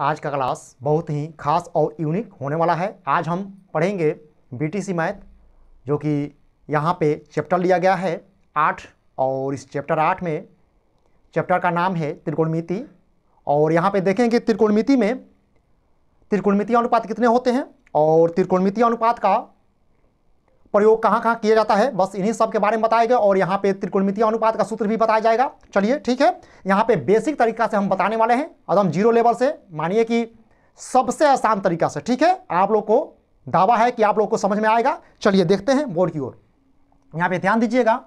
आज का क्लास बहुत ही खास और यूनिक होने वाला है आज हम पढ़ेंगे बीटीसी मैथ जो कि यहाँ पे चैप्टर लिया गया है आठ और इस चैप्टर आठ में चैप्टर का नाम है त्रिकोणमिति और यहाँ पे देखेंगे त्रिकोणमिति में त्रिकोणमिति अनुपात कितने होते हैं और त्रिकोणमिति अनुपात का प्रयोग कहाँ कहाँ किया जाता है बस इन्हीं सब के बारे में बताया गया और यहाँ पे त्रिकोणमितीय अनुपात का सूत्र भी बताया जाएगा चलिए ठीक है यहाँ पे बेसिक तरीका से हम बताने वाले हैं एकदम जीरो लेवल से मानिए कि सबसे आसान तरीका से ठीक है आप लोग को दावा है कि आप लोग को समझ में आएगा चलिए देखते हैं बोर्ड की ओर यहाँ पे ध्यान दीजिएगा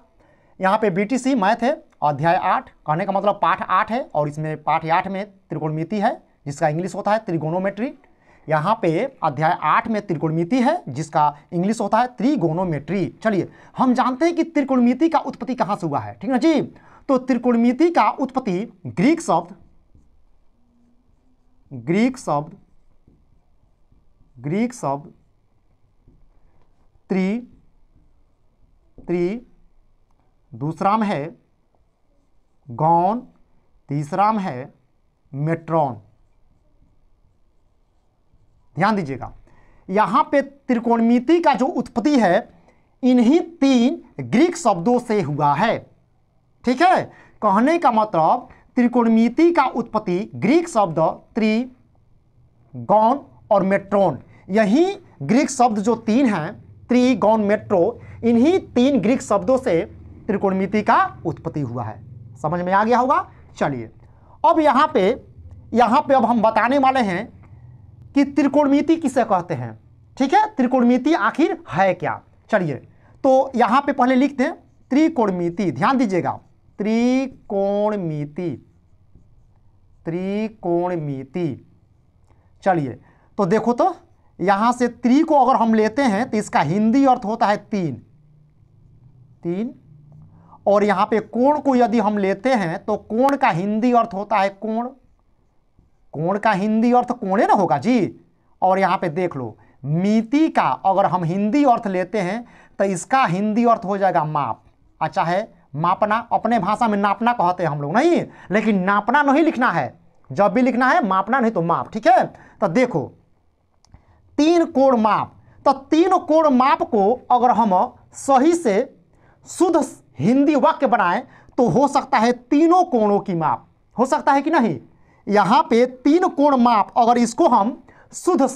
यहाँ पे सी मैथ है अध्याय आठ कहने का मतलब पाठ आठ है और इसमें पाठ आठ में त्रिकोणमिति है जिसका इंग्लिश होता है त्रिगोनोमेट्री यहाँ पे अध्याय आठ में त्रिकोणमिति है जिसका इंग्लिश होता है त्रिगोनोमेट्री चलिए हम जानते हैं कि त्रिकोणमिति का उत्पत्ति कहाँ से हुआ है ठीक ना जी तो त्रिकोणमिति का उत्पत्ति ग्रीक शब्द ग्रीक शब्द ग्रीक शब्द त्रि त्रि दूसरा में है गौन तीसरा में है मेट्रॉन ध्यान दीजिएगा यहाँ पे त्रिकोणमिति का जो उत्पत्ति है इन्हीं तीन ग्रीक शब्दों से हुआ है ठीक है कहने का मतलब त्रिकोणमिति का उत्पत्ति ग्रीक शब्द त्रि गौन और मेट्रोन यही ग्रीक शब्द जो तीन हैं त्रि गौन मेट्रो इन्हीं तीन ग्रीक शब्दों से त्रिकोणमिति का उत्पत्ति हुआ है समझ में आ गया होगा चलिए अब यहाँ पे यहाँ पे अब हम बताने वाले हैं कि त्रिकोणमिति किसे कहते हैं ठीक है त्रिकोणमिति आखिर है क्या चलिए तो यहां पे पहले लिखते हैं त्रिकोणमिति ध्यान दीजिएगा त्रिकोणमिति त्रिकोणमिति चलिए तो देखो तो यहां से त्रि को अगर हम लेते हैं तो इसका हिंदी अर्थ होता है तीन तीन और यहां पे कोण को यदि हम लेते हैं तो कोण का हिंदी अर्थ होता है कोण कोण का हिंदी अर्थ कोणे ना होगा जी और यहाँ पे देख लो मिति का अगर हम हिंदी अर्थ लेते हैं तो इसका हिंदी अर्थ हो जाएगा माप अच्छा है मापना अपने भाषा में नापना कहते हैं हम लोग नहीं लेकिन नापना नहीं लिखना है जब भी लिखना है मापना नहीं तो माप ठीक है तो देखो तीन कोण माप तो तीन कोण माप को अगर हम सही से शुद्ध हिंदी वाक्य बनाएं तो हो सकता है तीनों कोणों की माप हो सकता है कि नहीं यहाँ पे तीन कोण माप अगर इसको हम शुद्ध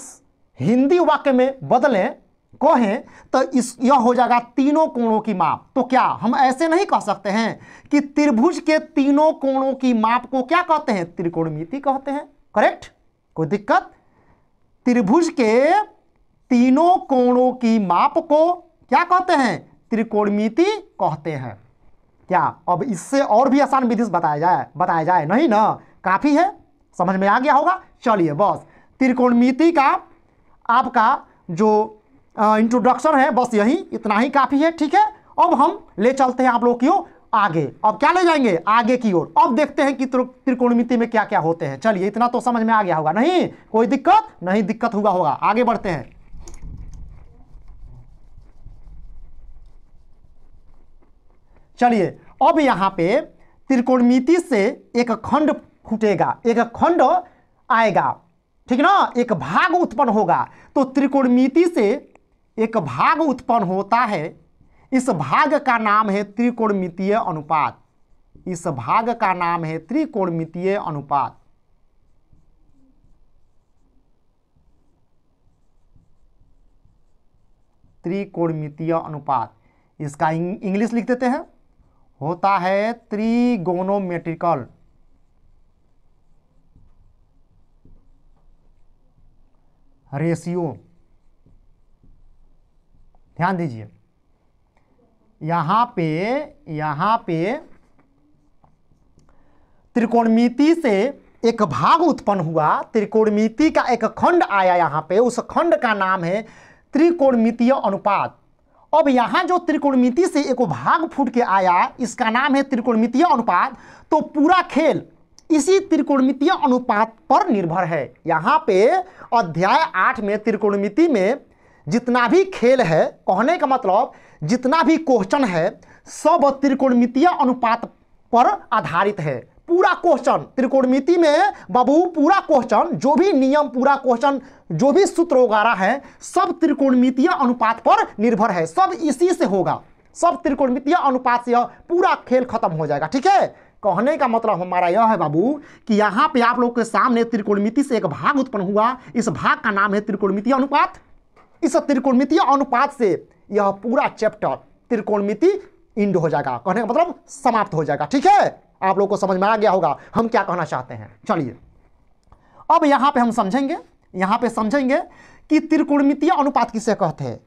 हिंदी वाक्य में बदलें कहें तो इस यह हो जाएगा तीनों कोणों की माप तो क्या हम ऐसे नहीं कह सकते हैं कि त्रिभुज के तीनों कोणों की माप को क्या कहते हैं त्रिकोणमिति कहते हैं करेक्ट कोई दिक्कत त्रिभुज के तीनों कोणों की माप को क्या कहते हैं त्रिकोणमिति कहते हैं क्या अब इससे और भी आसान विधि बताया जाए बताया जाए नहीं ना काफ़ी है समझ में आ गया होगा चलिए बस त्रिकोणमिति का आपका जो इंट्रोडक्शन है बस यही इतना ही काफ़ी है ठीक है अब हम ले चलते हैं आप लोग की ओर आगे अब क्या ले जाएंगे आगे की ओर अब देखते हैं कि त्रिकोणमिति में क्या क्या होते हैं चलिए इतना तो समझ में आ गया होगा नहीं कोई दिक्कत नहीं दिक्कत हुआ होगा आगे बढ़ते हैं चलिए अब यहां पे त्रिकोणमिति से एक खंड फूटेगा एक खंड आएगा ठीक ना एक भाग उत्पन्न होगा तो त्रिकोणमिति से एक भाग उत्पन्न होता है इस भाग का नाम है त्रिकोणमितीय अनुपात इस भाग का नाम है त्रिकोणमितीय अनुपात त्रिकोणमितीय अनुपात इसका इंग्लिश लिख देते हैं होता है त्रिगोनोमेट्रिकल रेशियो ध्यान दीजिए यहाँ पे यहाँ पे त्रिकोणमिति से एक भाग उत्पन्न हुआ त्रिकोणमिति का एक खंड आया यहाँ पे उस खंड का नाम है त्रिकोणमितीय अनुपात अब यहाँ जो त्रिकोणमिति से एक भाग फूट के आया इसका नाम है त्रिकोणमितीय अनुपात तो पूरा खेल इसी त्रिकोणमितीय अनुपात पर निर्भर है यहाँ पे अध्याय आठ में त्रिकोणमिति में जितना भी खेल है कहने का मतलब जितना भी क्वेश्चन है सब त्रिकोणमितीय अनुपात पर आधारित है पूरा क्वेश्चन त्रिकोणमिति में बाबू पूरा क्वेश्चन जो भी नियम पूरा क्वेश्चन जो भी सूत्र वगैरह है सब त्रिकोणमितीय अनुपात पर निर्भर है सब इसी से होगा सब त्रिकोणमितीय अनुपात से पूरा खेल खत्म हो जाएगा ठीक है कहने का मतलब हमारा यह है बाबू कि यहाँ पे आप लोग के सामने त्रिकोणमिति से एक भाग उत्पन्न हुआ इस भाग का नाम है त्रिकोणमिति अनुपात इस त्रिकोणमितीय अनुपात से यह पूरा चैप्टर त्रिकोणमिति इंड हो जाएगा कहने का मतलब समाप्त हो जाएगा ठीक है आप लोग को समझ में आ गया होगा हम क्या कहना चाहते हैं चलिए अब यहाँ पे हम समझेंगे यहाँ पे समझेंगे कि त्रिकोणमितीय अनुपात किसे कहते हैं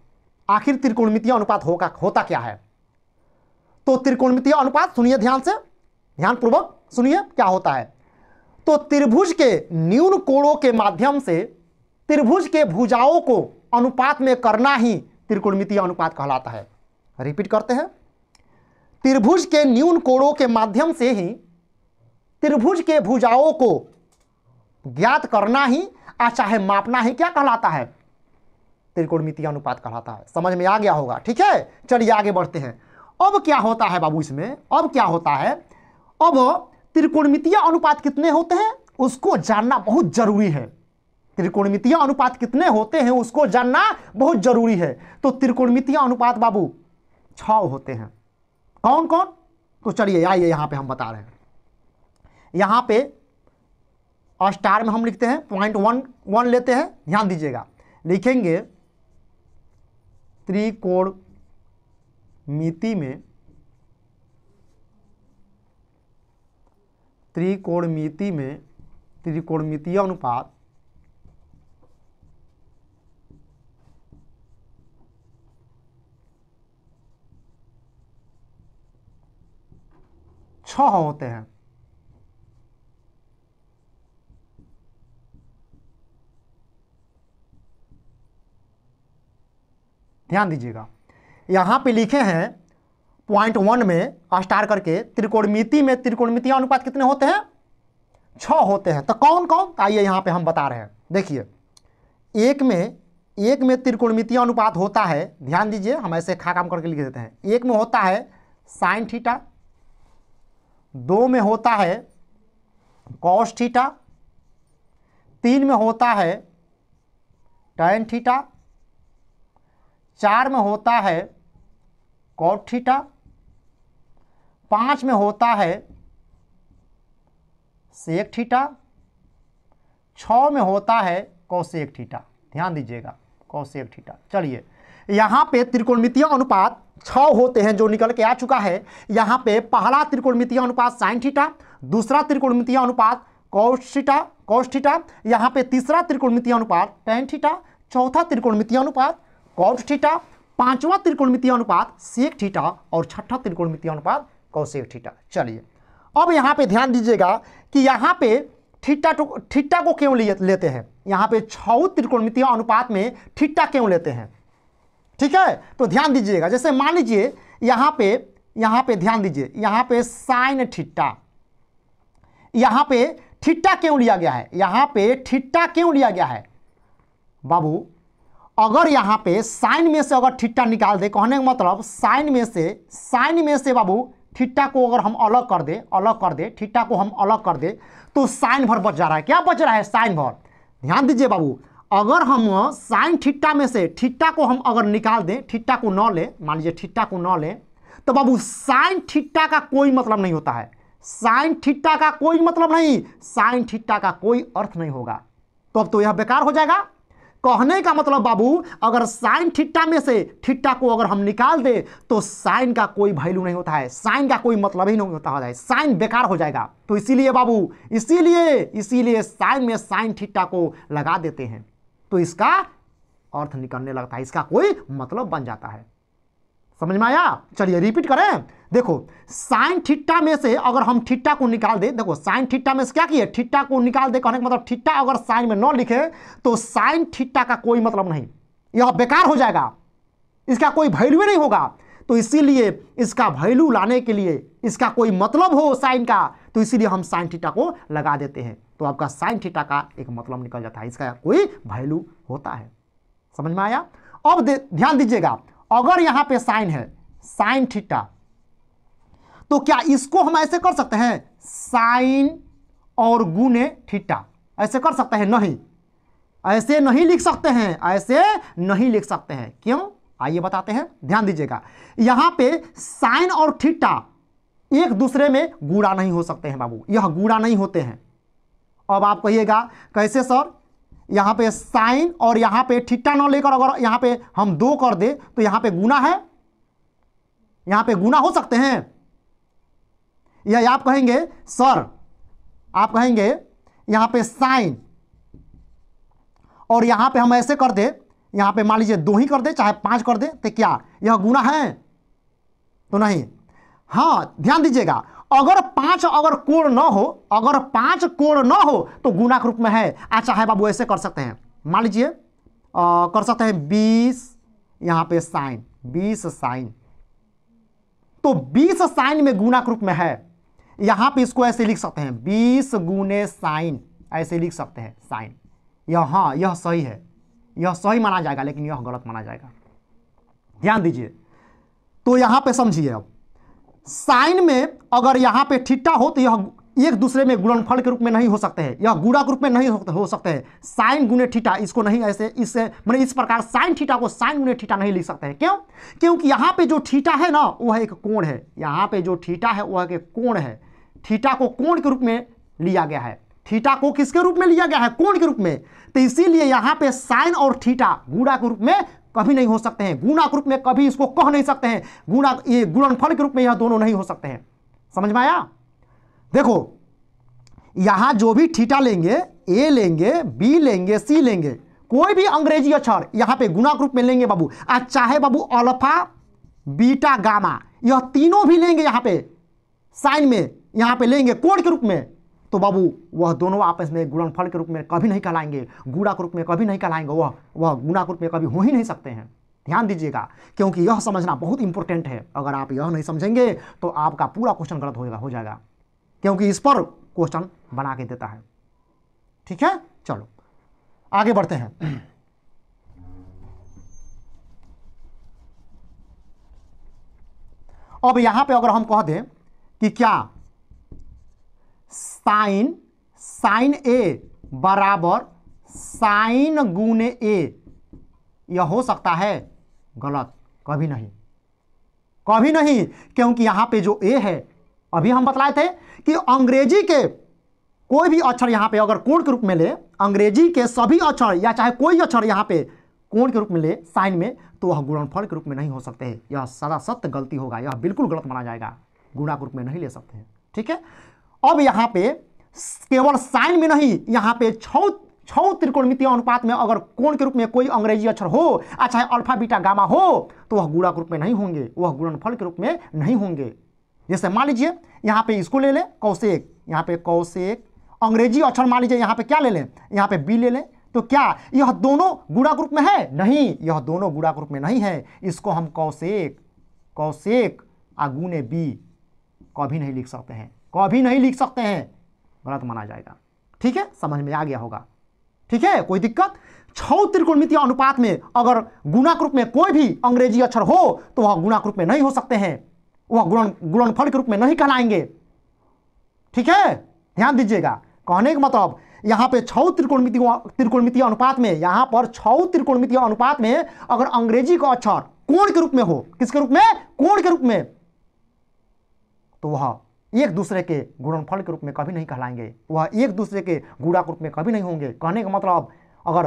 आखिर त्रिकोणमितीय अनुपात होगा होता क्या है तो त्रिकोणमितीय अनुपात सुनिए ध्यान से ध्यानपूर्वक सुनिए क्या होता है तो त्रिभुज के न्यून कोणों के माध्यम से त्रिभुज के भुजाओं को अनुपात में करना ही त्रिकोणमितीय अनुपात कहलाता है रिपीट करते हैं त्रिभुज के न्यून कोणों के माध्यम से ही त्रिभुज के भुजाओं को ज्ञात करना ही आ चाहे मापना ही क्या कहलाता है त्रिकोणमितीय अनुपात कहलाता है समझ में आ गया होगा ठीक है चलिए आगे बढ़ते हैं अब क्या होता है बाबू इसमें अब क्या होता है अब त्रिकोणमितीय अनुपात कितने होते हैं उसको जानना बहुत जरूरी है त्रिकोणमितीय अनुपात कितने होते हैं उसको जानना बहुत जरूरी है तो त्रिकोणमितीय अनुपात बाबू छ होते हैं कौन कौन तो चलिए आइए यहाँ पे हम बता रहे हैं यहाँ पे स्टार में हम लिखते हैं पॉइंट वन वन लेते हैं ध्यान दीजिएगा लिखेंगे त्रिकोण मिति में त्रिकोणमिति में त्रिकोणमितीय अनुपात छ होते हैं ध्यान दीजिएगा यहां पे लिखे हैं पॉइंट वन में स्टार करके त्रिकोणमिति में त्रिकोणमिति अनुपात कितने होते हैं छः होते हैं तो कौन कौन तो आइए यहाँ पे हम बता रहे हैं देखिए एक में एक में त्रिकोणमितीय अनुपात होता है ध्यान दीजिए हम ऐसे खा काम करके लिख देते हैं एक में होता है साइन थीटा दो में होता है कॉस थीटा तीन में होता है टैन थीटा चार में होता है कॉट थीटा पांच में होता है सेक ठीटा छ में होता है कौशेक ठीटा ध्यान दीजिएगा कौशेक ठीटा चलिए यहां पे त्रिकोणमितीय अनुपात छ होते हैं जो निकल के आ चुका है यहां पे पहला त्रिकोणमितीय अनुपात साइन ठीटा दूसरा त्रिकोणमितीय अनुपात कौशिटा कौष्ठीटा यहां पे तीसरा त्रिकोणमितीय अनुपात टेन ठीटा चौथा त्रिकोणमितीय अनुपात कौट थीटा पांचवा त्रिकोणमितीय अनुपात सेक ठीटा और छठा त्रिकोणमितीय अनुपात कौशिक थीटा चलिए अब यहाँ पे ध्यान दीजिएगा कि यहाँ पे थीटा टू थीटा को क्यों लिए लेते हैं यहाँ पे छऊ त्रिकोणमितीय अनुपात में थीटा क्यों लेते हैं ठीक है तो ध्यान दीजिएगा जैसे मान लीजिए यहाँ पे यहाँ पे ध्यान दीजिए यहाँ पे साइन थीटा यहाँ पे थीटा क्यों लिया गया है यहाँ पे थीटा क्यों लिया गया है बाबू अगर यहाँ पे साइन में से अगर थीटा निकाल दे कहने का मतलब साइन में से साइन में से बाबू ठिट्टा को अगर हम अलग कर दे अलग कर दे थीटा को हम अलग कर दे तो साइन भर बच जा रहा है क्या बच रहा है साइन भर ध्यान दीजिए बाबू अगर हम साइन ठिट्टा में से थीटा को हम अगर निकाल दें थीटा को न ले मान लीजिए ठिट्टा को न ले तो बाबू साइन थीटा का कोई मतलब नहीं होता है साइन थीटा का कोई मतलब नहीं साइन ठिट्टा का कोई अर्थ नहीं होगा तो अब तो यह बेकार हो जाएगा कहने का मतलब बाबू अगर साइन ठिट्टा में से ठिट्टा को अगर हम निकाल दें तो साइन का कोई वैल्यू नहीं होता है साइन का कोई मतलब ही नहीं होता है साइन बेकार हो जाएगा तो इसीलिए बाबू इसीलिए इसीलिए साइन में साइन ठिट्टा को लगा देते हैं तो इसका अर्थ निकलने लगता है इसका कोई मतलब बन जाता है समझ में आया चलिए रिपीट करें देखो साइन ठिट्टा में से अगर हम ठिट्टा को निकाल दे देखो साइन ठिट्टा में से क्या किए ठिट्टा को निकाल दे कहने का मतलब ठिट्टा अगर साइन में न लिखे तो साइन ठिट्टा का कोई मतलब नहीं यह बेकार हो जाएगा इसका कोई वैल्यू नहीं होगा तो इसीलिए इसका वैल्यू लाने के लिए इसका कोई मतलब हो साइन का तो इसीलिए हम साइन ठिट्टा को लगा देते हैं तो आपका साइन ठिट्टा का एक मतलब निकल जाता है इसका कोई वैल्यू होता है समझ में आया अब ध्यान दीजिएगा अगर यहां पे साइन है साइन थीटा तो क्या इसको हम ऐसे कर सकते हैं साइन और गुने थीटा ऐसे कर सकते हैं नहीं ऐसे नहीं लिख सकते हैं ऐसे नहीं लिख सकते हैं क्यों आइए बताते हैं ध्यान दीजिएगा यहां पे साइन और थीटा एक दूसरे में गुड़ा नहीं हो सकते हैं बाबू यह गुड़ा नहीं होते हैं अब आप कहिएगा कैसे सर यहाँ पे साइन और यहाँ पे ठिट्टा ना लेकर अगर यहाँ पे हम दो कर दे तो यहाँ पे गुना है यहाँ पे गुना हो सकते हैं या आप कहेंगे सर आप कहेंगे यहाँ पे साइन और यहाँ पे हम ऐसे कर दे यहाँ पे मान लीजिए दो ही कर दे चाहे पाँच कर दे तो क्या यह गुना है तो नहीं हाँ ध्यान दीजिएगा अगर पांच अगर कोण ना हो अगर पांच कोण ना हो तो गुना के रूप में है आ अच्छा, चाहे बाबू ऐसे कर सकते हैं मान लीजिए कर सकते हैं बीस यहां पे साइन बीस साइन तो बीस साइन में गुना के रूप में है यहां पे इसको ऐसे लिख सकते हैं बीस गुने साइन ऐसे लिख सकते हैं साइन यह हाँ यह सही है यह सही माना जाएगा लेकिन यह गलत माना जाएगा ध्यान दीजिए तो यहां पे समझिए अब साइन में अगर यहाँ पे ठीटा हो तो यह एक दूसरे में गुणनफल के रूप में नहीं हो सकते हैं यह गुड़ा के रूप में नहीं हो सकते हैं साइन गुने ठीटा इसको नहीं ऐसे इससे मैंने इस प्रकार साइन ठीटा को साइन गुने ठीटा नहीं लिख सकते हैं क्यों क्योंकि यहाँ पे जो ठीटा है ना वह एक कोण है यहाँ पे जो ठीटा है वह एक कोण है ठीटा को कोण के रूप में लिया गया है ठीटा को किसके रूप में लिया गया है कोण के रूप में तो इसीलिए यहाँ पे साइन और ठीटा गुड़ा के रूप में कभी नहीं हो सकते हैं के रूप में कभी इसको कह नहीं सकते हैं गुणा ये गुणनफल के रूप में यह दोनों नहीं हो सकते हैं समझ में आया देखो यहां जो भी ठीटा लेंगे ए लेंगे बी लेंगे सी लेंगे कोई भी अंग्रेजी अक्षर यहां पे के रूप में लेंगे बाबू आज चाहे बाबू अल्फा बीटा गामा यह तीनों भी लेंगे यहां पे साइन में यहां पे लेंगे कोड के रूप में तो बाबू वह दोनों आपस में गुणनफल के रूप में कभी नहीं कहलाएंगे गुड़ा के रूप में कभी नहीं कहलाएंगे वह वह गुणा के रूप में कभी हो ही नहीं सकते हैं ध्यान दीजिएगा क्योंकि यह समझना बहुत इंपॉर्टेंट है अगर आप यह नहीं समझेंगे तो आपका पूरा क्वेश्चन गलत होगा हो जाएगा क्योंकि इस पर क्वेश्चन बना के देता है ठीक है चलो आगे बढ़ते हैं अब यहां पे अगर हम कह दें कि क्या साइन साइन ए बराबर साइन गुने ए यह हो सकता है गलत कभी नहीं कभी नहीं क्योंकि यहां पे जो ए है अभी हम बतलाए थे कि अंग्रेजी के कोई भी अक्षर यहां पे अगर कोण के रूप में ले अंग्रेजी के सभी अक्षर या चाहे कोई अक्षर यहां पे कोण के रूप में ले साइन में तो वह गुणनफल के रूप में नहीं हो सकते हैं यह सदा सत्य गलती होगा यह बिल्कुल गलत माना जाएगा गुणा के रूप में नहीं ले सकते हैं ठीक है अब यहाँ पे केवल साइन में नहीं यहाँ पे छौ छौ त्रिकोणमितीय अनुपात में अगर कोण के रूप में कोई अंग्रेजी अक्षर हो अच्छा अल्फा बीटा गामा हो तो वह गुणा के रूप में नहीं होंगे वह गुणनफल के रूप में नहीं होंगे जैसे मान लीजिए यहाँ पे इसको ले लें कौशेक यहाँ पे कौशेक अंग्रेजी अक्षर मान लीजिए यहाँ पे क्या ले लें यहाँ पे बी ले लें तो क्या यह दोनों गुणा ग्रुप में है नहीं यह दोनों गुणा ग्रुप में नहीं है इसको हम कौशेक आ आगुने बी कभी नहीं लिख सकते हैं कभी नहीं लिख सकते हैं गलत माना जाएगा ठीक है समझ में आ गया होगा ठीक है कोई दिक्कत छौ त्रिकोणमितीय अनुपात में अगर गुणाक रूप में कोई भी अंग्रेजी अक्षर हो तो वह गुणाक रूप में नहीं हो सकते हैं वह गुणन गुणनफल के रूप में नहीं कहलाएंगे ठीक है ध्यान दीजिएगा कहने का मतलब यहां पे छौ त्रिकोणमिति त्रिकोणमितीय अनुपात में यहां पर छौ त्रिकोणमितीय अनुपात में अगर अंग्रेजी का अक्षर कोण के रूप में हो किसके रूप में कोण के रूप में तो वह एक दूसरे के गुणनफल के रूप में कभी नहीं कहलाएंगे वह एक दूसरे के गुड़ा के रूप में कभी नहीं होंगे कहने का मतलब अगर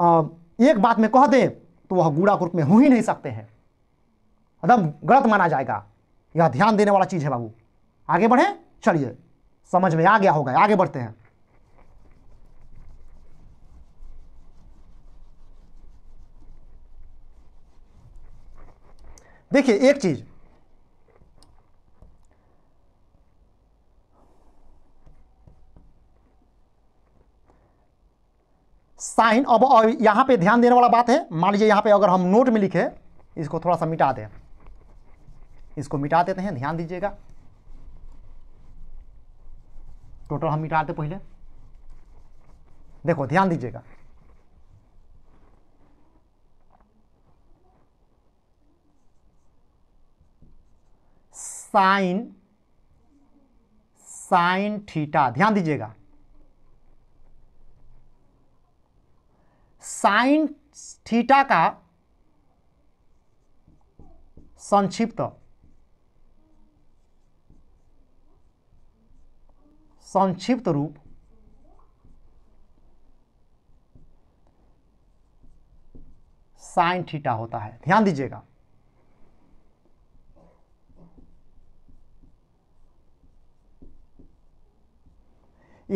आ, एक बात में कह दें तो वह गुड़ा के रूप में हो ही नहीं सकते हैं एकदम गलत माना जाएगा यह ध्यान देने वाला चीज़ है बाबू आगे बढ़े चलिए समझ में आ गया होगा आगे बढ़ते हैं देखिए एक चीज़ साइन अब यहाँ पे ध्यान देने वाला बात है मान लीजिए यहाँ पे अगर हम नोट में लिखे इसको थोड़ा सा मिटा दें इसको मिटा देते हैं ध्यान दीजिएगा टोटल हम मिटा पहले देखो ध्यान दीजिएगा साइन साइन थीटा ध्यान दीजिएगा साइन थीटा का संक्षिप्त संक्षिप्त रूप साइन थीटा होता है ध्यान दीजिएगा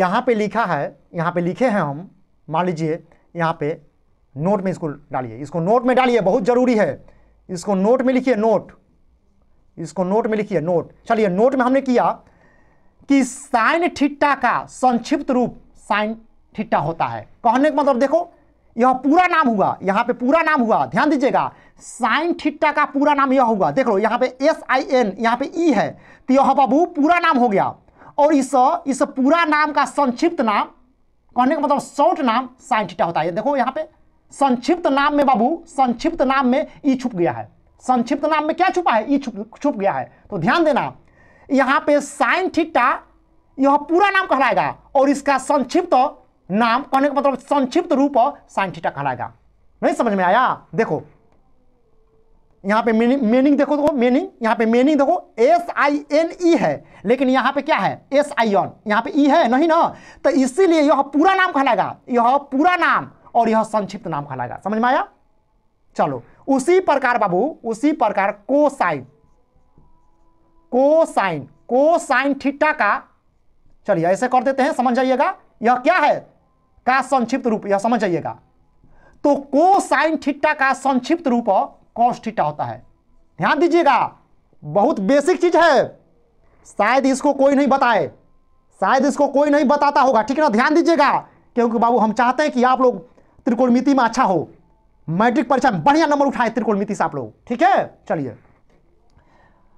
यहां पे लिखा है यहां पे लिखे हैं हम मान लीजिए यहां पे नोट में इसको डालिए इसको नोट में डालिए बहुत ज़रूरी है इसको नोट में लिखिए नोट इसको नोट में लिखिए नोट चलिए नोट में हमने किया कि साइन ठिट्टा का संक्षिप्त रूप साइन ठिट्टा होता है कहने का मतलब देखो यह पूरा नाम हुआ यहाँ पे पूरा नाम हुआ ध्यान दीजिएगा साइन ठिट्टा का पूरा नाम यह हुआ देख लो यहाँ पे एस आई एन यहाँ पे ई e है तो यह बाबू पूरा नाम हो गया और इस इस पूरा नाम का संक्षिप्त नाम कहने का मतलब शॉर्ट नाम साइन ठिट्टा होता है देखो यहाँ पे संक्षिप्त नाम में बाबू संक्षिप्त नाम में ई छुप गया है संक्षिप्त नाम में क्या छुपा है ई छुप छुप गया है तो ध्यान देना यहाँ पे साइन ठीटा यह पूरा नाम कहलाएगा और इसका संक्षिप्त नाम कहने का मतलब संक्षिप्त रूप साइन ठीटा कहलाएगा नहीं समझ में आया देखो यहाँ पे मीनिंग मीनिंग देखो मीनिंग यहाँ पे मीनिंग देखो एस आई एन ई है लेकिन यहाँ पे क्या है एस आई ऑन यहाँ पे ई e है नहीं ना तो इसीलिए यह पूरा नाम कहलाएगा यह पूरा नाम और यह संक्षिप्त नाम कहलाएगा समझ में आया चलो उसी प्रकार बाबू उसी प्रकार कोसाइन कोसाइन कोसाइन थीटा का चलिए ऐसे कर देते हैं समझ जाइएगा यह क्या है का संक्षिप्त रूप यह समझ जाइएगा तो कोसाइन थीटा का संक्षिप्त रूप कॉस थीटा होता है ध्यान दीजिएगा बहुत बेसिक चीज है शायद इसको कोई नहीं बताए शायद इसको कोई नहीं बताता होगा ठीक है ना ध्यान दीजिएगा क्योंकि बाबू हम चाहते हैं कि आप लोग त्रिकोणमिति में अच्छा हो मैट्रिक परीक्षा में बढ़िया नंबर उठाए त्रिकोणमिति से आप लोग ठीक है चलिए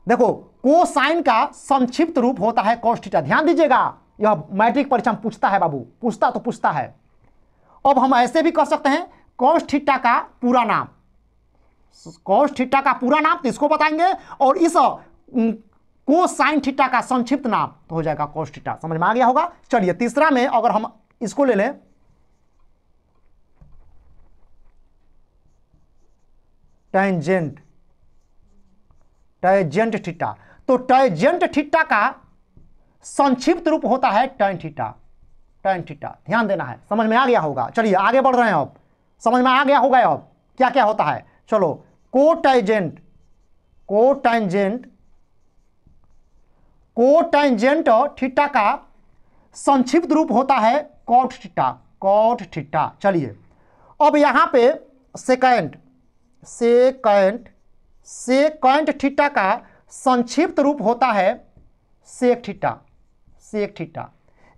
देखो कोसाइन का संक्षिप्त रूप होता है कॉस्टिटा ध्यान दीजिएगा यह मैट्रिक परीक्षा में पूछता है बाबू पूछता तो पूछता है अब हम ऐसे भी कर सकते हैं कॉस्टिटा का पूरा नाम कॉस्टिटा का पूरा नाम तो इसको बताएंगे और इस कोसाइन ठिट्टा का संक्षिप्त नाम तो हो जाएगा कॉस्टिटा समझ में आ गया होगा चलिए तीसरा में अगर हम इसको ले लें टाइजेंट टाइजेंट थीटा तो टाइजेंट थीटा का संक्षिप्त रूप होता है टाइन थीटा टाइन थीटा ध्यान देना है समझ में आ गया होगा चलिए आगे बढ़ रहे हैं अब समझ में आ गया होगा अब क्या क्या होता है चलो को को टाइजेंट टाइजेंट को टाइजेंट थीटा का संक्षिप्त रूप होता है कॉट थीटा कॉट ठिट्टा चलिए अब यहां पे सेकेंड सेकेंट सेकेंट ठिट्टा का संक्षिप्त रूप होता है सेक थीटा सेक थीटा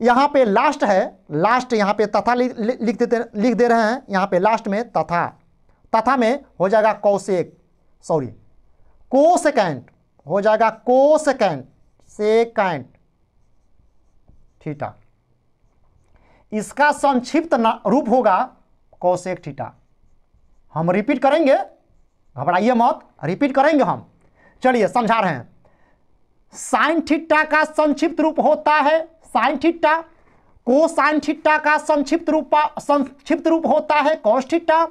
यहाँ पे लास्ट है लास्ट यहाँ पे तथा लि, लि, लिख देते लिख दे रहे हैं यहाँ पे लास्ट में तथा तथा में हो जाएगा कौशेक सॉरी को सेकेंट हो जाएगा को सेकेंट ठीटा इसका संक्षिप्त रूप होगा कौशेक ठीटा हम रिपीट करेंगे घबराइए मौत रिपीट करेंगे हम चलिए समझा रहे हैं साइन ठीटा का संक्षिप्त रूप होता है साइन ठीटा को साइन ठीटा का संक्षिप्त रूप संक्षिप्त रूप होता है कॉस ठीटा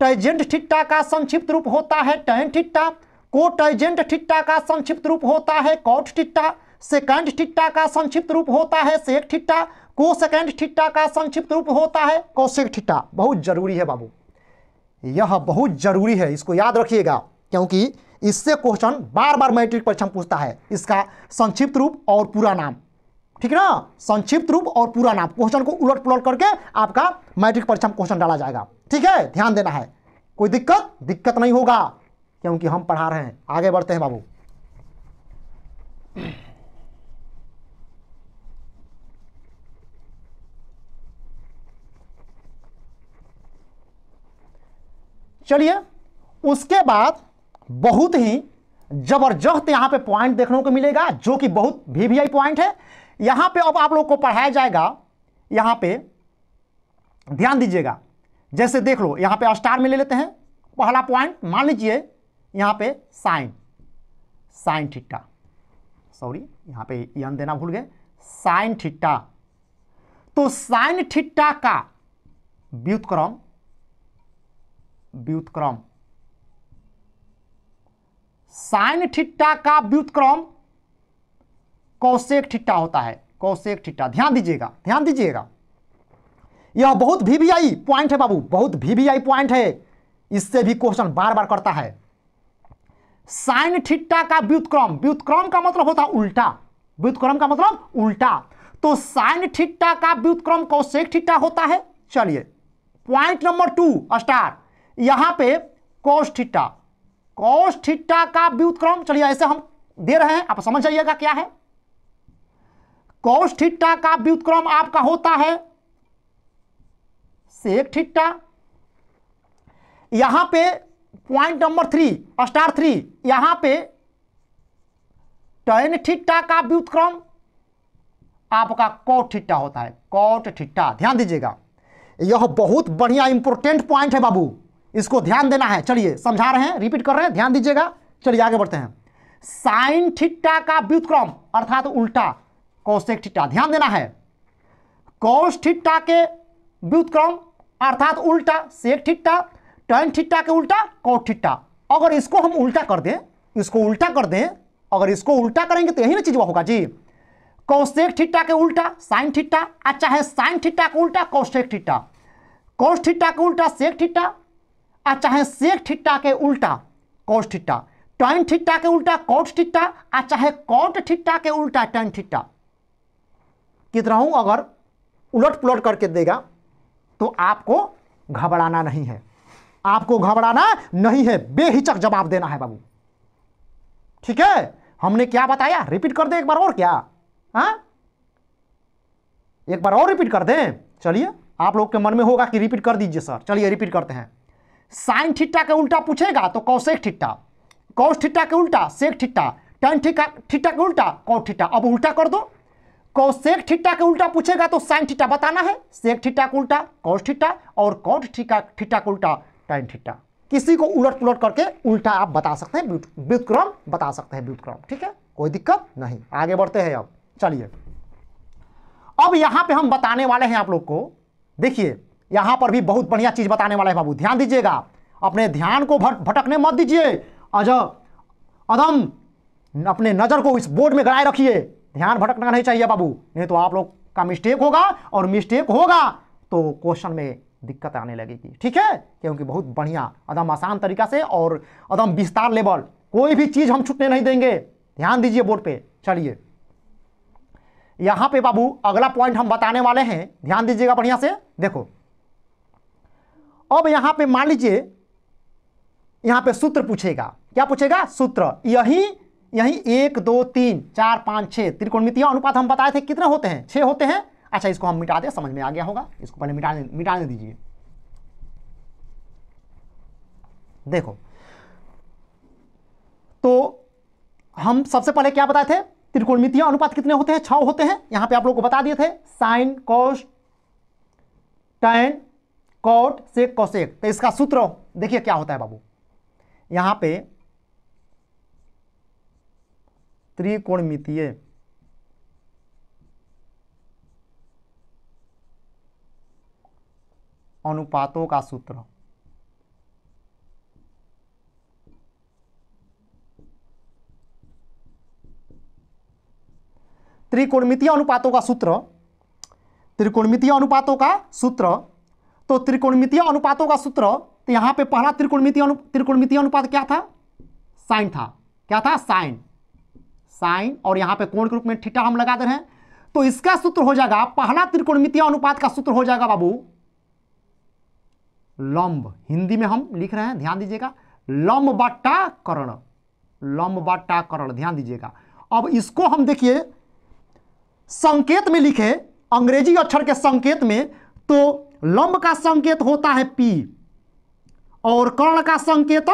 टेजेंट ठीटा का संक्षिप्त रूप होता है टेन ठीटा को टेजेंट ठीटा का संक्षिप्त रूप होता है कॉट ठीटा सेकंड ठीटा का संक्षिप्त रूप होता है सेक ठीटा को सेकंड ठीटा का संक्षिप्त रूप होता है कोसेक ठीटा बहुत जरूरी है बाबू यह बहुत ज़रूरी है इसको याद रखिएगा क्योंकि इससे क्वेश्चन बार बार मैट्रिक परीक्षा में पूछता है इसका संक्षिप्त रूप और पूरा नाम ठीक है ना संक्षिप्त रूप और पूरा नाम क्वेश्चन को उलट पुलट करके आपका मैट्रिक परीक्षा में क्वेश्चन डाला जाएगा ठीक है ध्यान देना है कोई दिक्कत दिक्कत नहीं होगा क्योंकि हम पढ़ा रहे हैं आगे बढ़ते हैं बाबू चलिए उसके बाद बहुत ही जबरदस्त यहां पे पॉइंट देखने को मिलेगा जो कि बहुत भी आई पॉइंट है यहां पे अब आप लोग को पढ़ाया जाएगा यहां पे ध्यान दीजिएगा जैसे देख लो यहां पे स्टार में ले लेते हैं पहला पॉइंट मान लीजिए यहां पे साइन साइन ठिट्टा सॉरी यहां पे यन देना भूल गए साइन ठिट्टा तो साइन ठिट्टा का व्युतक्रम व्युतक्रम साइन ठिट्टा का व्युतक्रम कौशेक ठिट्टा होता है कौशेक ठिट्टा ध्यान दीजिएगा ध्यान दीजिएगा यह बहुत भीवीआई पॉइंट है बाबू बहुत भीवीआई पॉइंट है इससे भी क्वेश्चन बार बार करता है साइन ठिट्टा का व्युतक्रम व्युतक्रम का मतलब होता है उल्टा व्युतक्रम का मतलब उल्टा तो साइन ठिट्टा का व्युतक्रम कौशेक ठिट्टा होता है चलिए पॉइंट नंबर टू स्टार यहां पे कोष्ठिटा कोष्ठिटा का व्युतक्रम चलिए ऐसे हम दे रहे हैं आप समझ जाइएगा क्या है कोष्ठिटा का व्युतक्रम आपका होता है सेक ठिट्टा यहां पे point number three star three यहां पे टेन ठिट्टा का व्युतक्रम आपका कोट ठिट्टा होता है कोट ठिट्टा ध्यान दीजिएगा यह बहुत बढ़िया इंपोर्टेंट पॉइंट है बाबू इसको ध्यान देना है चलिए समझा रहे हैं रिपीट कर रहे हैं ध्यान दीजिएगा चलिए आगे बढ़ते हैं साइन ठिट्टा का व्युतक्रम अर्थात उल्टा कौशिक ठिट्टा ध्यान देना है कौश ठिट्टा के व्युतक्रम अर्थात उल्टा सेक ठिट्टा टन ठिट्टा के उल्टा कौट ठिट्टा अगर इसको हम उल्टा कर दें इसको उल्टा कर दें अगर इसको उल्टा करेंगे तो यही ना चीज होगा जी कौशेक ठिट्टा के उल्टा साइन ठिट्टा अच्छा है साइन ठिट्टा का उल्टा कौशेक ठिट्टा कौश ठिट्टा का उल्टा सेक ठिट्टा आ चाहे सेक ठिट्टा के उल्टा कोट ठिट्टा टैन ठिट्टा के उल्टा कोट ठिट्टा आ चाहे कोट ठिट्टा के उल्टा टैन ठिट्टा कितना तरह अगर उलट पुलट करके देगा तो आपको घबराना नहीं है आपको घबराना नहीं है बेहिचक जवाब देना है बाबू ठीक है हमने क्या बताया रिपीट कर दे एक बार और क्या आ? हाँ? एक बार और रिपीट कर दें चलिए आप लोग के मन में होगा कि रिपीट कर दीजिए सर चलिए रिपीट करते हैं साइन ठिट्टा के उल्टा पूछेगा तो कौशेक ठिट्टा कौश ठिट्टा के उल्टा सेक ठिट्टा टन ठिका ठिट्टा के उल्टा कौ ठिट्टा अब उल्टा कर दो कौशेक ठिट्टा के उल्टा पूछेगा तो साइन ठिट्टा बताना है सेक ठिट्टा का उल्टा कौश ठिट्टा और कौ ठिका ठिट्टा का उल्टा टन ठिट्टा किसी को उलट पुलट करके उल्टा आप बता सकते हैं व्युतक्रम बता सकते हैं व्युतक्रम ठीक है कोई दिक्कत नहीं आगे बढ़ते हैं अब चलिए अब यहां पे हम बताने वाले हैं आप लोग को देखिए यहां पर भी बहुत बढ़िया चीज़ बताने वाला है बाबू ध्यान दीजिएगा अपने ध्यान को भट भटकने मत दीजिए अज अदम अपने नज़र को इस बोर्ड में गड़ाए रखिए ध्यान भटकना नहीं चाहिए बाबू नहीं तो आप लोग का मिस्टेक होगा और मिस्टेक होगा तो क्वेश्चन में दिक्कत आने लगेगी ठीक है क्योंकि बहुत बढ़िया अदम आसान तरीका से और अदम विस्तार लेवल कोई भी चीज़ हम छूटने नहीं देंगे ध्यान दीजिए बोर्ड पे चलिए यहां पे बाबू अगला पॉइंट हम बताने वाले हैं ध्यान दीजिएगा बढ़िया से देखो अब यहां पे मान लीजिए यहां पे सूत्र पूछेगा क्या पूछेगा सूत्र यही यही एक दो तीन चार पांच छः त्रिकोणमितीय अनुपात हम बताए थे कितने होते हैं छह होते हैं अच्छा इसको हम मिटा दे समझ में आ गया होगा इसको पहले मिटाने मिटाने दीजिए देखो तो हम सबसे पहले क्या बताए थे त्रिकोणमितीय अनुपात कितने होते हैं छ होते हैं यहां पे आप लोग को बता दिए थे साइन कॉस टेन कॉट से कौशेक तो इसका सूत्र देखिए क्या होता है बाबू यहां पे त्रिकोणमितीय अनुपातों का सूत्र त्रिकोणमितीय अनुपातों का सूत्र त्रिकोणमितीय अनुपातों का सूत्र तो त्रिकोणमितीय अनुपातों का सूत्र तो यहां पे पहला त्रिकोणमितीय अनु त्रिकोणमितीय अनुपात क्या था साइन था क्या था साइन साइन और यहां पे कोण के रूप में ठीठा हम लगा दे रहे हैं तो इसका सूत्र हो जाएगा पहला त्रिकोणमितीय अनुपात का सूत्र हो जाएगा बाबू लंब हिंदी में हम लिख रहे हैं ध्यान दीजिएगा लंब बट्टाकरण लंब बट्टाकरण ध्यान दीजिएगा अब इसको हम देखिए संकेत में लिखे अंग्रेजी अक्षर के संकेत में तो लंब का संकेत होता है पी और कर्ण का संकेत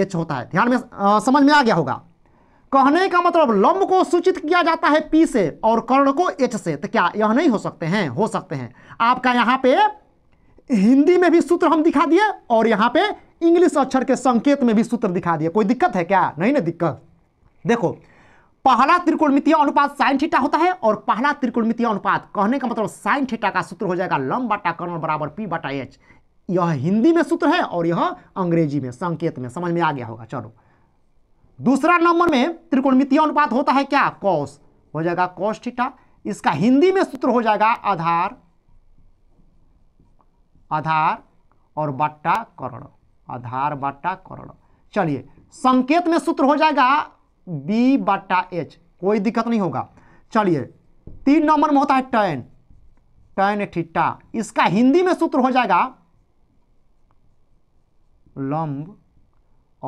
एच होता है ध्यान में आ, समझ में आ गया होगा कहने का मतलब लंब को सूचित किया जाता है पी से और कर्ण को एच से तो क्या यह नहीं हो सकते हैं हो सकते हैं आपका यहां पे हिंदी में भी सूत्र हम दिखा दिए और यहां पे इंग्लिश अक्षर के संकेत में भी सूत्र दिखा दिए कोई दिक्कत है क्या नहीं ना दिक्कत देखो पहला त्रिकोणमितीय अनुपात साइन थीटा होता है और पहला त्रिकोणमितीय अनुपात कहने का मतलब साइन थीटा का सूत्र हो जाएगा लम बटा कर्ण बराबर पी बटा एच यह हिंदी में सूत्र है और यह अंग्रेजी में संकेत में समझ में आ गया होगा चलो दूसरा नंबर में त्रिकोणमितीय अनुपात होता है क्या कौश हो जाएगा कौश थीटा इसका हिंदी में सूत्र हो जाएगा आधार आधार और बट्टा करण आधार बट्टा करण चलिए संकेत में सूत्र हो जाएगा बी बटा एच कोई दिक्कत नहीं होगा चलिए तीन नंबर में होता है टैन टैन ठिट्टा इसका हिंदी में सूत्र हो जाएगा लंब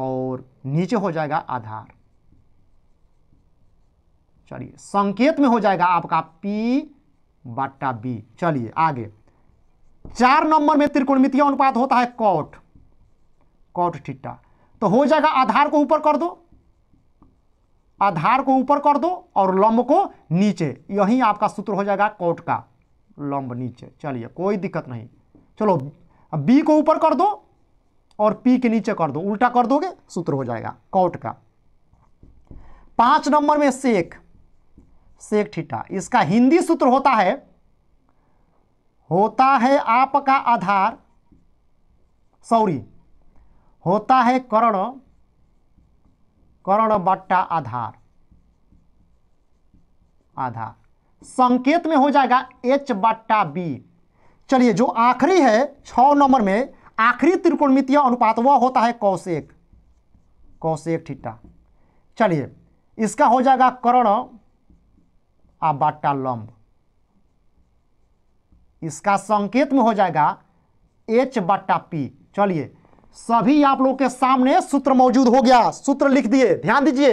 और नीचे हो जाएगा आधार चलिए संकेत में हो जाएगा आपका पी बट्टा बी चलिए आगे चार नंबर में त्रिकोणमितीय अनुपात होता है कॉट कॉट ठीटा तो हो जाएगा आधार को ऊपर कर दो आधार को ऊपर कर दो और लंब को नीचे यही आपका सूत्र हो जाएगा कोट का लंब नीचे चलिए कोई दिक्कत नहीं चलो बी को ऊपर कर दो और पी के नीचे कर दो उल्टा कर दोगे सूत्र हो जाएगा कौट का पांच नंबर में सेक सेक ठीठा इसका हिंदी सूत्र होता है होता है आपका आधार सॉरी होता है कर्ण करण बट्टा आधार आधार संकेत में हो जाएगा एच बट्टा बी चलिए जो आखिरी है छ नंबर में आखिरी त्रिकोणमितीय अनुपात वह होता है कौशेक कौशेक ठीटा चलिए इसका हो जाएगा कर्ण आ बट्टा लंब इसका संकेत में हो जाएगा एच बट्टा पी चलिए सभी आप लोग के सामने सूत्र मौजूद हो गया सूत्र लिख दिए ध्यान दीजिए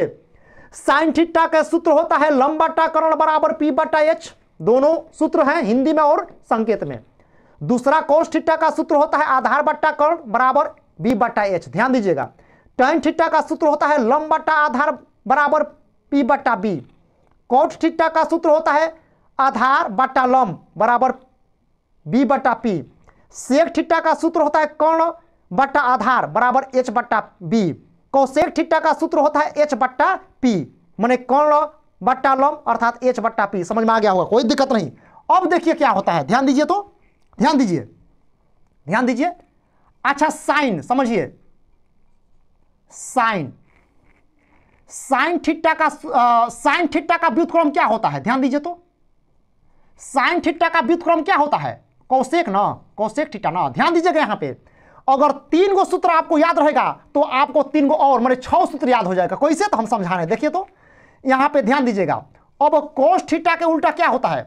साइन ठीटा का सूत्र होता है लंबा टाकरण बराबर पी बटा एच दोनों सूत्र हैं हिंदी में और संकेत में दूसरा कोष थीटा का सूत्र होता है आधार बट्टा कर्ण बराबर बी बट्टा एच ध्यान दीजिएगा टैन थीटा का सूत्र होता है लंब बट्टा आधार बराबर पी बट्टा बी कोट थीटा का सूत्र होता है आधार बट्टा लंब बराबर बी बट्टा पी सेक थीटा का सूत्र होता है कर्ण बट्टा आधार बराबर एच बट्टा बी कौशेक ठिट्टा का सूत्र होता है एच बट्टा पी मैंने कौन लो बट्टा लम अर्थात एच बट्टा पी समझ में आ गया होगा कोई दिक्कत नहीं अब देखिए क्या होता है ध्यान दीजिए तो ध्यान दीजिए ध्यान दीजिए अच्छा साइन समझिए साइन साइन ठिट्टा का साइन ठिट्टा का व्युतक्रम क्या होता है ध्यान दीजिए तो साइन ठिट्टा का व्युतक्रम क्या होता है कौशेक ना कौशेक ठिट्टा ना ध्यान दीजिएगा यहां पे अगर तीन गो सूत्र आपको याद रहेगा तो आपको तीन गो और मैंने छो सूत्र याद हो जाएगा कैसे तो हम समझा रहे देखिए तो यहाँ पे ध्यान दीजिएगा अब कौश ठीटा के उल्टा क्या होता है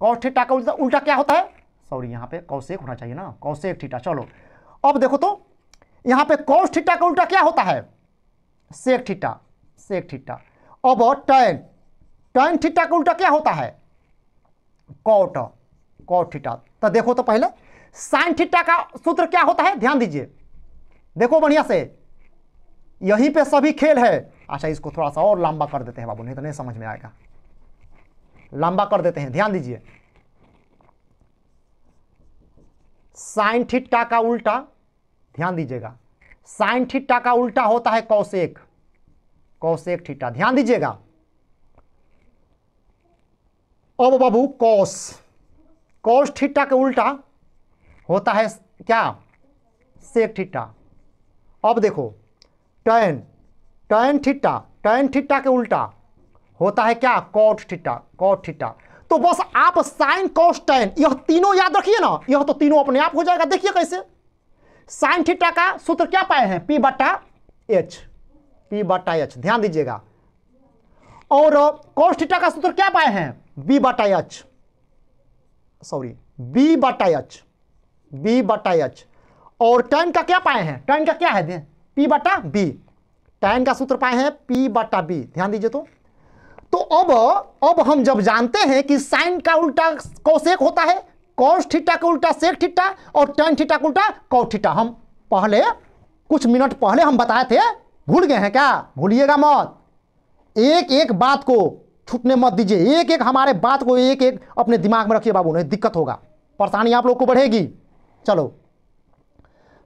कौश ठीटा का उल्टा उल्टा क्या होता है सॉरी यहाँ पे कौशेक होना चाहिए ना कौशेक ठीटा चलो अब देखो तो यहाँ पे कौश ठीटा का उल्टा क्या होता है सेक ठीटा सेक ठीटा अब टैन टैन ठीटा का उल्टा क्या होता है कौट कौट ठीटा तो देखो तो पहले साइन थीटा का सूत्र क्या होता है ध्यान दीजिए देखो बढ़िया से यहीं पे सभी खेल है अच्छा इसको थोड़ा सा और लंबा कर देते हैं बाबू नहीं तो नहीं समझ में आएगा लंबा कर देते हैं ध्यान दीजिए साइन थीटा का उल्टा ध्यान दीजिएगा साइन थीटा का उल्टा होता है कौशेक कौशेक थीटा ध्यान दीजिएगा अब बाबू कौश कौश थीटा का उल्टा होता है क्या सेक ठिट्टा अब देखो tan tan theta tan theta के उल्टा होता है क्या कॉट ठिट्टा कॉट ठिट्टा तो बस आप साइन कॉस टैन यह तीनों याद रखिए ना यह तो तीनों अपने आप हो जाएगा देखिए कैसे साइन ठिट्टा का सूत्र क्या पाए हैं पी बटा एच पी बटा एच ध्यान दीजिएगा और कॉस ठिट्टा का सूत्र क्या पाए हैं बी बटा एच सॉरी बी बटा एच बी बटा एच और टैन का क्या पाए हैं टैन का क्या है पी बटा बी टैन का सूत्र पाए हैं पी बटा बी ध्यान दीजिए तो तो अब अब हम जब जानते हैं कि साइन का उल्टा कौशेक होता है कौश थीटा का उल्टा सेक थीटा और टैन थीटा का उल्टा कौ थीटा हम पहले कुछ मिनट पहले हम बताए थे भूल गए हैं क्या भूलिएगा मत एक एक बात को छुटने मत दीजिए एक एक हमारे बात को एक एक अपने दिमाग में रखिए बाबू नहीं दिक्कत होगा परेशानी आप लोग को बढ़ेगी चलो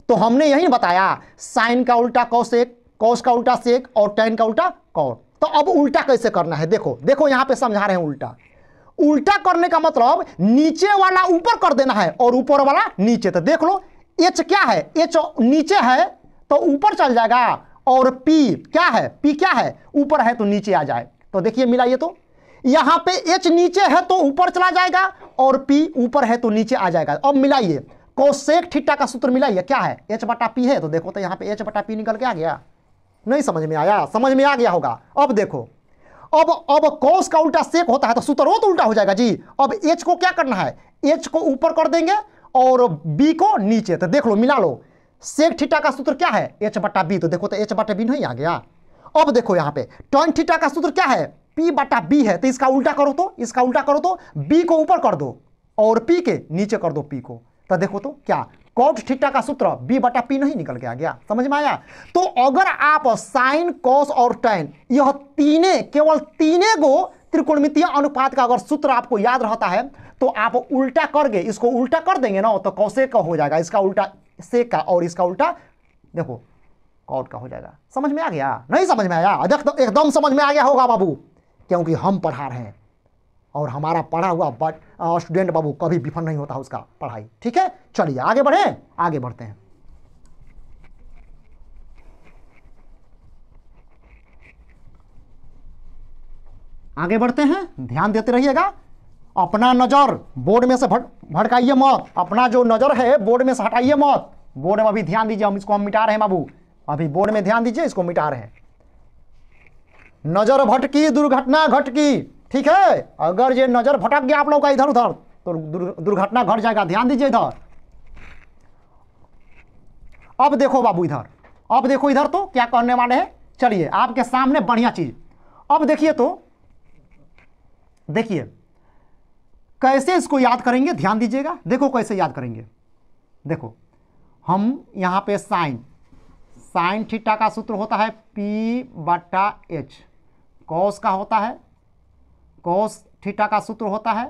तो हमने यही बताया साइन का उल्टा कौ एक कौश का उल्टा सेक और टेन का उल्टा कौन तो अब उल्टा कैसे करना है देखो देखो यहां पे समझा रहे हैं उल्टा उल्टा करने का मतलब नीचे वाला ऊपर कर देना है और ऊपर वाला नीचे तो देख लो एच क्या है एच नीचे है तो ऊपर चल जाएगा और पी क्या है पी क्या है ऊपर है तो नीचे आ जाए तो देखिए मिला ये तो यहां पे एच नीचे है तो ऊपर चला जाएगा और पी ऊपर है तो नीचे आ जाएगा अब मिलाइए कोसेक ठिट्टा का सूत्र मिला यह क्या है एच बटा पी है तो देखो तो यहाँ पे एच बटा पी निकल के आ गया नहीं समझ में आया समझ में आ गया होगा अब देखो अब अब कोस का उल्टा सेक होता है तो सूत्र तो उल्टा हो जाएगा जी अब एच को क्या करना है एच को ऊपर कर देंगे और बी को नीचे तो देख लो मिला लो सेक ठिट्टा का सूत्र क्या है एच बटा बी तो देखो तो एच बटा बी नहीं आ गया अब देखो यहाँ पे टॉन ठिट्टा का सूत्र क्या है पी बटा बी है तो इसका उल्टा करो तो इसका उल्टा करो तो बी को ऊपर कर दो और पी के नीचे कर दो पी को तो देखो तो क्या कॉट थीटा का सूत्र बी बटा पी नहीं निकल के आ गया समझ में आया तो अगर आप साइन कॉस और टैन यह तीने केवल तीने गो त्रिकोणमितीय अनुपात का अगर सूत्र आपको याद रहता है तो आप उल्टा कर गए इसको उल्टा कर देंगे ना तो कौशे का हो जाएगा इसका उल्टा से का और इसका उल्टा देखो कौट का हो जाएगा समझ में आ गया नहीं समझ में आया तो, एकदम समझ में आ गया होगा बाबू क्योंकि हम पढ़ा रहे हैं और हमारा पढ़ा हुआ बट स्टूडेंट बाबू कभी विफल नहीं होता उसका पढ़ाई ठीक है चलिए आगे बढ़ें आगे बढ़ते हैं आगे बढ़ते हैं ध्यान देते रहिएगा अपना नज़र बोर्ड में से भड़काइए भटकाइए मत अपना जो नज़र है बोर्ड में से हटाइए मत बोर्ड में अभी ध्यान दीजिए हम इसको हम मिटा रहे हैं बाबू अभी बोर्ड में ध्यान दीजिए इसको मिटा रहे हैं नज़र भटकी दुर्घटना घटकी ठीक है अगर ये नज़र भटक गया आप लोग का इधर उधर तो दुर्घटना घट जाएगा ध्यान दीजिए इधर अब देखो बाबू इधर अब देखो इधर तो क्या करने वाले हैं चलिए आपके सामने बढ़िया चीज़ अब देखिए तो देखिए कैसे इसको याद करेंगे ध्यान दीजिएगा देखो कैसे याद करेंगे देखो हम यहां पे साइन साइन थीटा का सूत्र होता है पी बटा एच कॉस का होता है कॉस थीटा का सूत्र होता है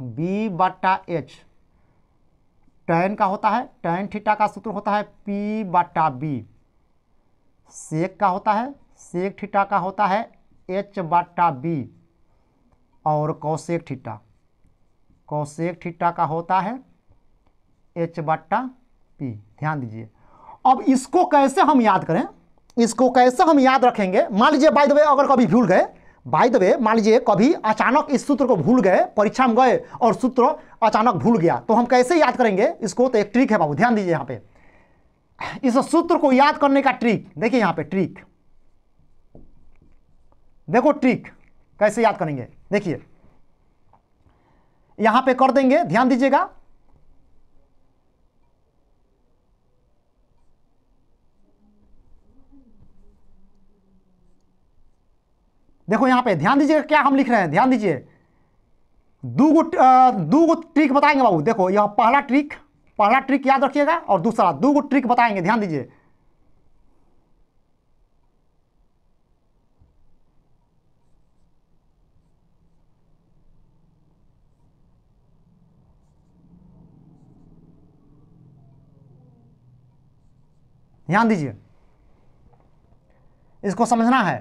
बी बट्टा एच टैन का होता है टैन थीटा का सूत्र होता है पी बट्टा बी सेक का होता है सेक थीटा का होता है एच बट्टा बी और कौशेक थीटा कौशेक थीटा का होता है एच बट्टा पी ध्यान दीजिए अब इसको कैसे हम याद करें इसको कैसे हम याद रखेंगे मान लीजिए बाय द वे अगर कभी भूल गए भाई द वे मान लीजिए कभी अचानक इस सूत्र को भूल गए परीक्षा में गए और सूत्र अचानक भूल गया तो हम कैसे याद करेंगे इसको तो एक ट्रिक है बाबू ध्यान दीजिए यहाँ पे इस सूत्र को याद करने का ट्रिक देखिए यहाँ पे ट्रिक देखो ट्रिक कैसे याद करेंगे देखिए यहाँ पे कर देंगे ध्यान दीजिएगा देखो यहां पे ध्यान दीजिए क्या हम लिख रहे हैं ध्यान दीजिए दो गो दो गो ट्रिक बताएंगे बाबू देखो यह पहला ट्रिक पहला ट्रिक याद रखिएगा और दूसरा दो गो ट्रिक बताएंगे ध्यान दीजिए ध्यान दीजिए इसको समझना है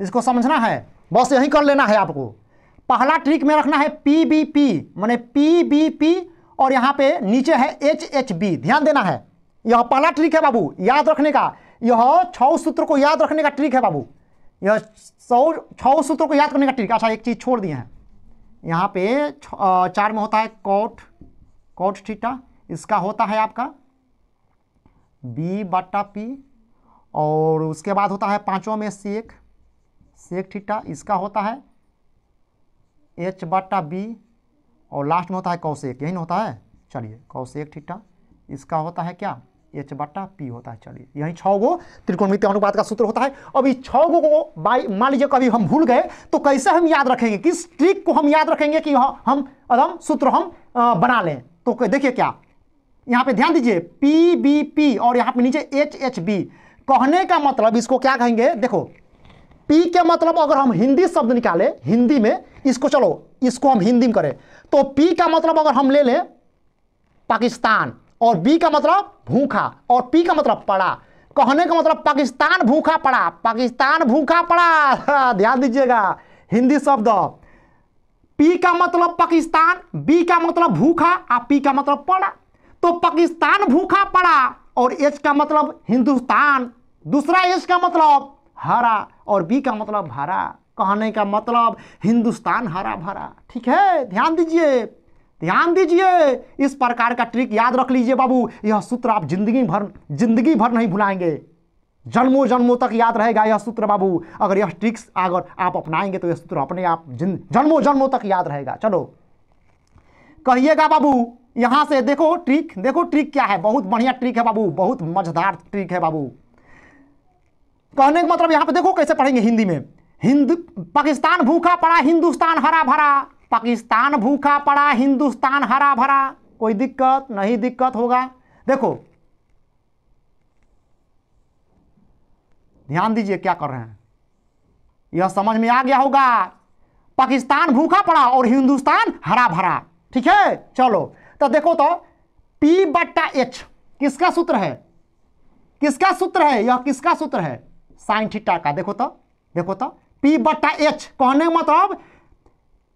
इसको समझना है बस यही कर लेना है आपको पहला ट्रिक में रखना है पी बी पी मैंने पी बी पी और यहाँ पे नीचे है एच एच बी ध्यान देना है यह पहला ट्रिक है बाबू याद रखने का यह छौ सूत्र को याद रखने का ट्रिक है बाबू यह सौ छौ सूत्र को याद करने का ट्रिक अच्छा एक चीज़ छोड़ दिए हैं यहाँ पे चार में होता है कॉट कोट ठीटा इसका होता है आपका बी बटा पी और उसके बाद होता है पाँचों में सी एक सेक थीटा इसका होता है एच बाटा बी और लास्ट में होता है एक यही ना होता है चलिए एक थीटा इसका होता है क्या एच बटा पी होता है चलिए यही छः गो मित्र अनुपात का सूत्र होता है अब इस छः गो को बाई मान लीजिए कभी हम भूल गए तो कैसे हम याद रखेंगे किस ट्रिक को हम याद रखेंगे कि हम अदम सूत्र हम बना लें तो देखिए क्या यहाँ पे ध्यान दीजिए पी बी पी और यहाँ पे नीचे एच एच बी कहने का मतलब इसको क्या कहेंगे देखो पी के मतलब अगर हम हिंदी शब्द निकाले हिंदी में इसको चलो इसको हम हिंदी में करें तो पी का मतलब अगर हम ले लें पाकिस्तान और बी का मतलब भूखा और पी का मतलब पड़ा कहने का मतलब पाकिस्तान भूखा पड़ा पाकिस्तान भूखा पड़ा ध्यान दीजिएगा हिंदी शब्द पी का मतलब पाकिस्तान बी का मतलब भूखा और पी का मतलब पड़ा तो पाकिस्तान भूखा पड़ा और एच का मतलब हिंदुस्तान दूसरा एच का मतलब हरा और बी का मतलब हरा कहने का मतलब हिंदुस्तान हरा भरा ठीक है ध्यान दीजिए ध्यान दीजिए इस प्रकार का ट्रिक याद रख लीजिए बाबू यह सूत्र आप जिंदगी भर जिंदगी भर नहीं भुलाएंगे जन्मों जन्मों तक याद रहेगा यह सूत्र बाबू अगर यह ट्रिक्स अगर आप अपनाएंगे तो यह सूत्र अपने आप जन्मों जन्मों तक याद रहेगा चलो कहिएगा बाबू यहाँ से देखो ट्रिक देखो ट्रिक क्या है बहुत बढ़िया ट्रिक है बाबू बहुत मजेदार ट्रिक है बाबू कहने का मतलब यहां पे देखो कैसे पढ़ेंगे हिंदी में हिंद पाकिस्तान भूखा पड़ा हिंदुस्तान हरा भरा पाकिस्तान भूखा पड़ा हिंदुस्तान हरा भरा कोई दिक्कत नहीं दिक्कत होगा देखो ध्यान दीजिए क्या कर रहे हैं यह समझ में आ गया होगा पाकिस्तान भूखा पड़ा और हिंदुस्तान हरा भरा ठीक है चलो तो देखो तो पी बट्टा एच किसका सूत्र है किसका सूत्र है यह किसका सूत्र है साइन थीटा का देखो तो देखो तो पी बट्टा एच कहने मतलब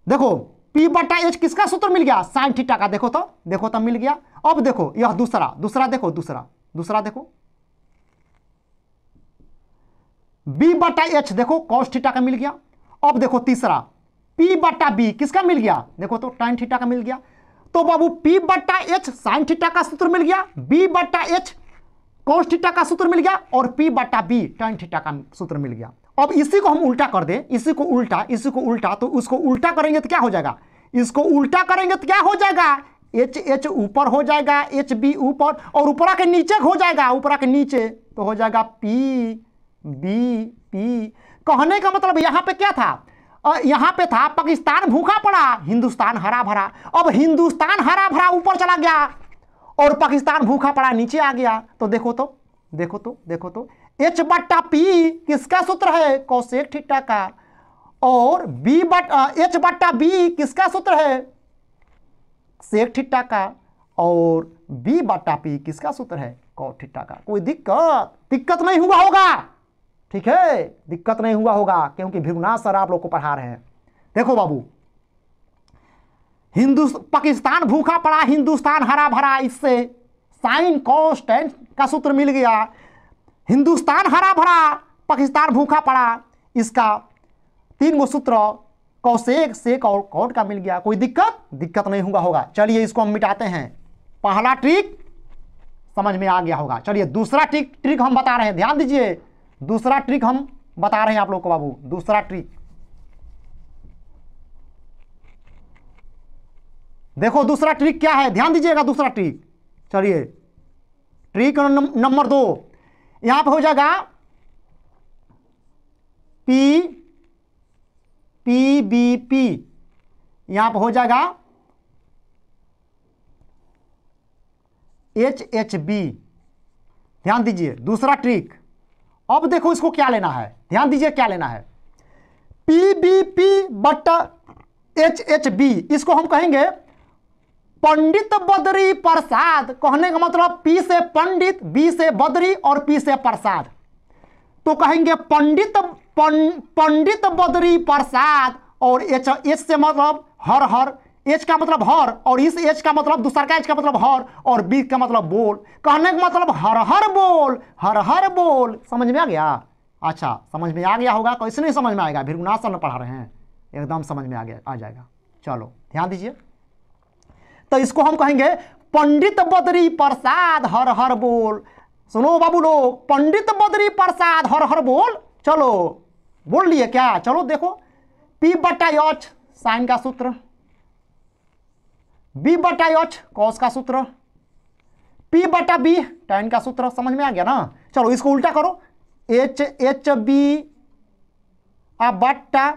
देखो पी बट्टा एच किसका सूत्र मिल गया साइन थीटा का देखो तो देखो तो मिल गया अब देखो यह दूसरा दूसरा देखो दूसरा दूसरा देखो बी बट्टा एच देखो कॉस थीटा का मिल गया अब देखो तीसरा पी बट्टा बी किसका मिल गया देखो तो टाइन थीटा का मिल गया तो बाबू पी बट्टा एच साइन थीटा का सूत्र मिल गया बी बट्टा एच कोस थीटा का सूत्र मिल गया और पी बटा बी टन थीटा का सूत्र मिल गया अब इसी को हम उल्टा कर दे इसी को उल्टा इसी को उल्टा तो उसको उल्टा करेंगे तो क्या हो जाएगा इसको उल्टा करेंगे तो क्या हो जाएगा एच एच ऊपर हो जाएगा एच बी ऊपर और ऊपरा के नीचे हो जाएगा ऊपरा के नीचे तो हो जाएगा पी बी पी कहने का मतलब यहाँ पे क्या था यहाँ पे था पाकिस्तान भूखा पड़ा हिंदुस्तान हरा भरा अब हिंदुस्तान हरा भरा ऊपर चला गया और पाकिस्तान भूखा पड़ा नीचे आ गया तो देखो तो देखो तो देखो तो एच बट्टा पी किसका सूत्र है कौशेक ठीटा का और बी बट एच बट्टा बी किसका सूत्र है सेक ठिट्टा का और बी बट्टा पी किसका सूत्र है कौ ठिट्टा का कोई दिक्कत दिक्कत नहीं हुआ होगा ठीक है दिक्कत नहीं हुआ होगा क्योंकि भिगुनाथ सर आप लोग को पढ़ा रहे हैं देखो बाबू हिंदू पाकिस्तान भूखा पड़ा हिंदुस्तान हरा भरा इससे साइन एंड का सूत्र मिल गया हिंदुस्तान हरा भरा पाकिस्तान भूखा पड़ा इसका तीन गो सूत्र कौशेक सेक और कौट का मिल गया कोई दिक्कत दिक्कत नहीं हुआ होगा चलिए इसको हम मिटाते हैं पहला ट्रिक समझ में आ गया होगा चलिए दूसरा ट्रिक ट्रिक हम बता रहे हैं ध्यान दीजिए दूसरा ट्रिक हम बता रहे हैं आप लोग को बाबू दूसरा ट्रिक देखो दूसरा ट्रिक क्या है ध्यान दीजिएगा दूसरा ट्रिक चलिए ट्रिक नंबर दो यहां पे हो जाएगा पी पी बी पी यहां पे हो जाएगा एच एच बी ध्यान दीजिए दूसरा ट्रिक अब देखो इसको क्या लेना है ध्यान दीजिए क्या लेना है पी बी पी बट एच एच बी इसको हम कहेंगे पंडित बदरी प्रसाद कहने का मतलब पी से पंडित बी से बदरी और पी से प्रसाद तो कहेंगे पंडित पंडित बदरी प्रसाद और एच एच से मतलब हर हर एच का मतलब हर और इस एच का मतलब दूसर का एच का मतलब हर और बी का मतलब बोल कहने का मतलब हर हर बोल हर हर बोल समझ में आ गया अच्छा समझ में आ गया होगा कैसे तो नहीं समझ में आएगा फिर पढ़ा रहे हैं एकदम समझ में आ गया आ जाएगा चलो ध्यान दीजिए तो इसको हम कहेंगे पंडित बद्री प्रसाद हर हर बोल सुनो बाबू लोग पंडित बद्री प्रसाद हर हर बोल चलो बोल लिए क्या चलो देखो पी बटा यच साइन का सूत्र बी बटा यच कौस का सूत्र पी बटा बी टाइन का सूत्र समझ में आ गया ना चलो इसको उल्टा करो एच एच बी आ बट्टा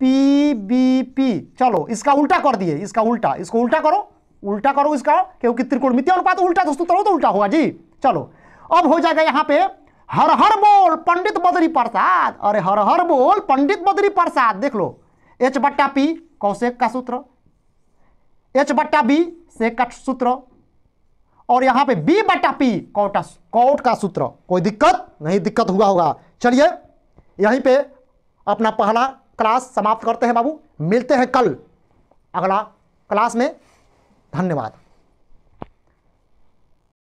पी बी पी चलो इसका उल्टा कर दिए इसका उल्टा इसको उल्टा करो उल्टा करो इसका क्योंकि त्रिकोण मित्र अनुपात उल्टा दोस्तों तरह तो उल्टा होगा जी चलो अब हो जाएगा यहाँ पे हर हर बोल पंडित बद्री प्रसाद अरे हर हर बोल पंडित बद्री प्रसाद देख लो एच बट्टा पी कौशेक का सूत्र एच बट्टा बी से का सूत्र और यहाँ पे बी बट्टा पी कौटा कौट का सूत्र कोई दिक्कत नहीं दिक्कत हुआ होगा चलिए यहीं पे अपना पहला क्लास समाप्त करते हैं बाबू मिलते हैं कल अगला क्लास में धन्यवाद